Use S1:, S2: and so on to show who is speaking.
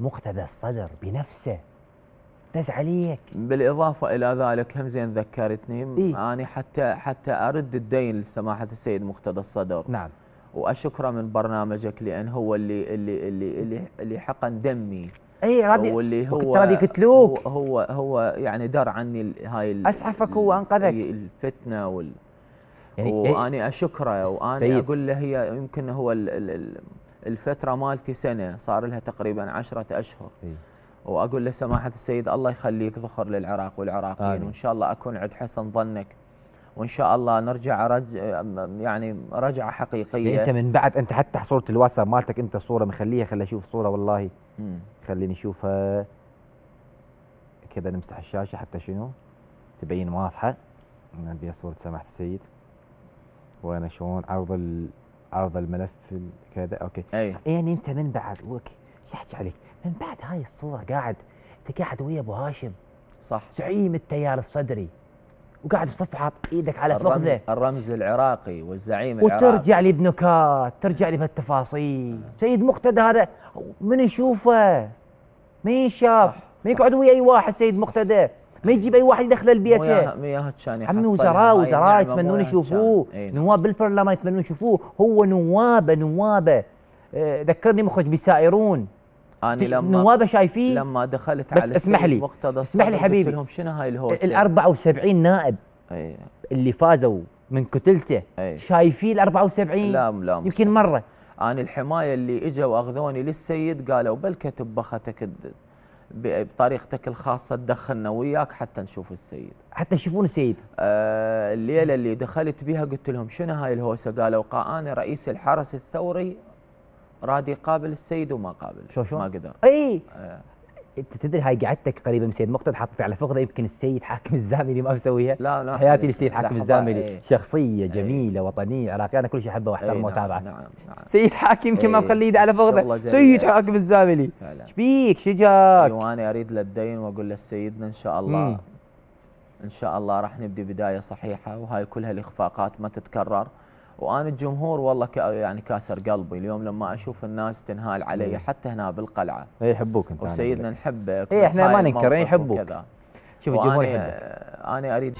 S1: مقتدى الصدر بنفسه داز عليك بالاضافه الى ذلك هم زين ذكرتني إيه؟ اني حتى حتى ارد الدين لسماحه السيد مقتدى الصدر نعم واشكره من برنامجك لان هو اللي اللي اللي اللي, اللي حقن دمي اي ربي واللي هو ربي قتلوك هو, هو هو يعني دار عني هاي اسعفك هو انقذك الفتنه وال يعني واني اشكره واني اقول له هي يمكن هو ال ال ال الفتره مالتي سنه صار لها تقريبا عشرة اشهر إيه؟ واقول لسماحه السيد الله يخليك ظخر للعراق والعراقيين وان شاء الله اكون عند حسن ظنك وان شاء الله نرجع رج... يعني رجعه حقيقيه يعني انت من بعد انت حتى صوره الواتساب مالتك انت صوره مخليها خليني اشوف صوره والله خليني اشوفها كذا نمسح الشاشه حتى شنو تبين واضحه نبيها صوره سماحه السيد وانا شلون عرض عرض الملف كذا اوكي أي. يعني انت من بعد اوكي ايش عليك من بعد هاي الصوره قاعد انت قاعد ويا ابو هاشم صح زعيم التيار الصدري وقاعد بصفحه بايدك ايدك على فخذه الرمز العراقي والزعيم العراقي وترجع لي بنكات ترجع لي بهالتفاصيل سيد مقتدى هذا من يشوفه مين شاف مين يقعد ويا اي واحد سيد مقتدى ما يجيب اي واحد يدخله البيت مياه كان عمي وزراء وزراء يتمنون يشوفوه إيه. نواب بالبرلمان يتمنون يشوفوه هو نوابه نوابه آه، ذكرني مخرج بسائرون اني لما نوابه شايفين لما دخلت بس على اسمح لي اسمح لي حبيبي قلت لهم شنو هاي الهوسه ال 74 نائب أي. اللي فازوا من كتلته إيه. شايفين ال 74 لا لا يمكن مره انا الحمايه اللي اجوا واخذوني للسيد قالوا بل كتب بختك بطريقتك الخاصه تدخلنا وياك حتى نشوف السيد حتى يشوفون السيد آه الليله اللي دخلت بها قلت لهم شنو هاي الهوسه قالوا انا رئيس الحرس الثوري رادي قابل السيد وما قابل شو شو ما قدر اي آه انت تدري هاي قعدتك قريبه من سيد مقتدى حطيت على فقره يمكن السيد حاكم الزاملي ما مسويها لا لا حياتي للسيد حاكم الزاملي ايه شخصيه إيه. جميله ايه وطنيه عراقيه انا كل شيء احبه واحترمه ايه نعم، واتابعه نعم نعم سيد حاكم يمكن ما مخليه على فقره سيد حاكم الزاملي ايش بيك شجاك وانا أيوة، اريد له الدين واقول له سيدنا ان شاء الله مم. ان شاء الله راح نبدي بدايه صحيحه وهاي كلها الاخفاقات ما تتكرر وانا الجمهور والله كا يعني كاسر قلبي اليوم لما اشوف الناس تنهال علي حتى هنا بالقلعه إيه، يحبوك انت وسيدنا نحبك اي احنا ما ننكر يحبوك شوف الجمهور يحبك آه، انا اريد